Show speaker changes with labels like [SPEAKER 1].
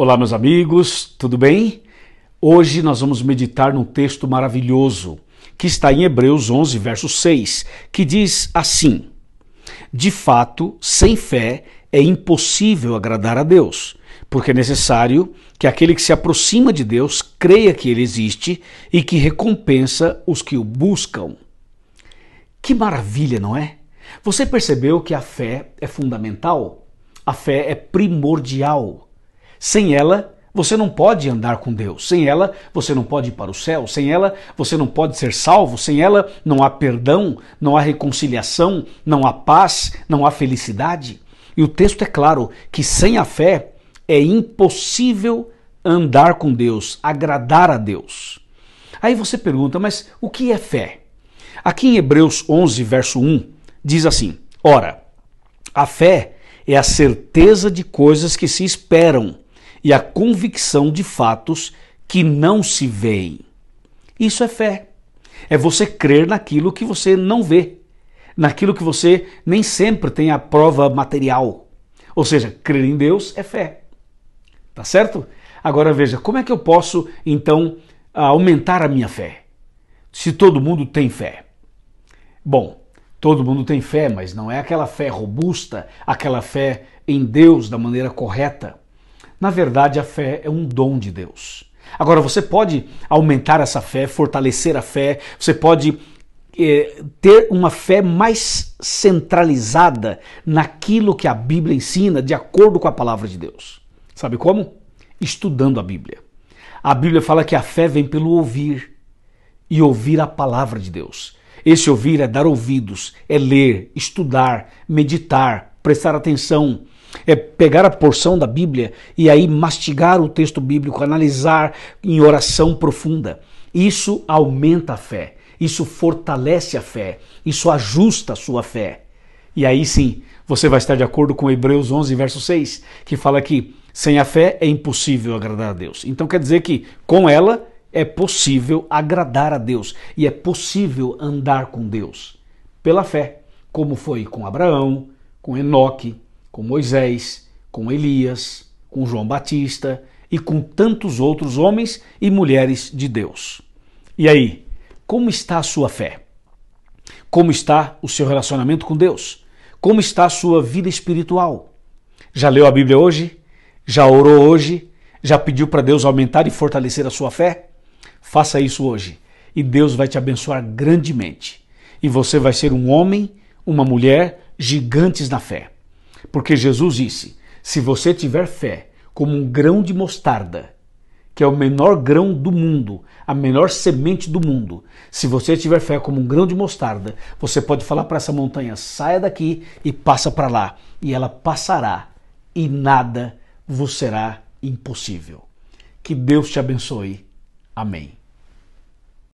[SPEAKER 1] Olá, meus amigos, tudo bem? Hoje nós vamos meditar num texto maravilhoso que está em Hebreus 11, verso 6, que diz assim: De fato, sem fé é impossível agradar a Deus, porque é necessário que aquele que se aproxima de Deus creia que ele existe e que recompensa os que o buscam. Que maravilha, não é? Você percebeu que a fé é fundamental? A fé é primordial. Sem ela, você não pode andar com Deus. Sem ela, você não pode ir para o céu. Sem ela, você não pode ser salvo. Sem ela, não há perdão, não há reconciliação, não há paz, não há felicidade. E o texto é claro que sem a fé é impossível andar com Deus, agradar a Deus. Aí você pergunta, mas o que é fé? Aqui em Hebreus 11, verso 1, diz assim: Ora, a fé é a certeza de coisas que se esperam e a convicção de fatos que não se veem. Isso é fé. É você crer naquilo que você não vê, naquilo que você nem sempre tem a prova material. Ou seja, crer em Deus é fé. Tá certo? Agora veja, como é que eu posso então aumentar a minha fé? Se todo mundo tem fé. Bom, todo mundo tem fé, mas não é aquela fé robusta, aquela fé em Deus da maneira correta. Na verdade, a fé é um dom de Deus. Agora, você pode aumentar essa fé, fortalecer a fé, você pode eh, ter uma fé mais centralizada naquilo que a Bíblia ensina, de acordo com a palavra de Deus. Sabe como? Estudando a Bíblia. A Bíblia fala que a fé vem pelo ouvir e ouvir a palavra de Deus. Esse ouvir é dar ouvidos, é ler, estudar, meditar, prestar atenção, é pegar a porção da Bíblia e aí mastigar o texto bíblico, analisar em oração profunda. Isso aumenta a fé, isso fortalece a fé, isso ajusta a sua fé. E aí sim, você vai estar de acordo com Hebreus 11, verso 6, que fala que sem a fé é impossível agradar a Deus. Então quer dizer que com ela é possível agradar a Deus e é possível andar com Deus pela fé, como foi com Abraão, com Enoque, com Moisés, com Elias, com João Batista e com tantos outros homens e mulheres de Deus. E aí, como está a sua fé? Como está o seu relacionamento com Deus? Como está a sua vida espiritual? Já leu a Bíblia hoje? Já orou hoje? Já pediu para Deus aumentar e fortalecer a sua fé? Faça isso hoje e Deus vai te abençoar grandemente. E você vai ser um homem, uma mulher gigantes na fé. Porque Jesus disse: se você tiver fé como um grão de mostarda, que é o menor grão do mundo, a menor semente do mundo. Se você tiver fé como um grão de mostarda, você pode falar para essa montanha: saia daqui e passa para lá, e ela passará, e nada vos será impossível. Que Deus te abençoe. Amém.